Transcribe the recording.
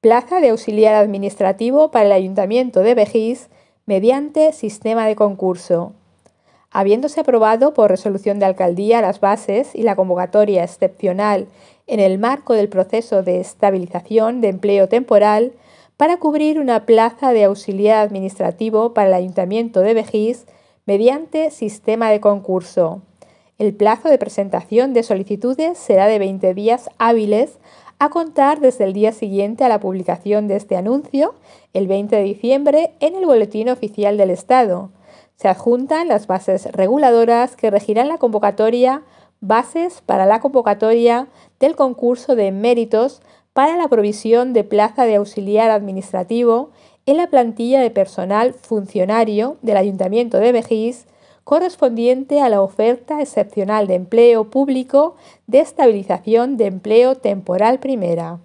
plaza de auxiliar administrativo para el Ayuntamiento de Vejís mediante sistema de concurso. Habiéndose aprobado por resolución de alcaldía las bases y la convocatoria excepcional en el marco del proceso de estabilización de empleo temporal para cubrir una plaza de auxiliar administrativo para el Ayuntamiento de Vejís mediante sistema de concurso. El plazo de presentación de solicitudes será de 20 días hábiles a contar desde el día siguiente a la publicación de este anuncio, el 20 de diciembre, en el Boletín Oficial del Estado. Se adjuntan las bases reguladoras que regirán la convocatoria, bases para la convocatoria del concurso de méritos para la provisión de plaza de auxiliar administrativo en la plantilla de personal funcionario del Ayuntamiento de Mejís, correspondiente a la oferta excepcional de empleo público de estabilización de empleo temporal primera.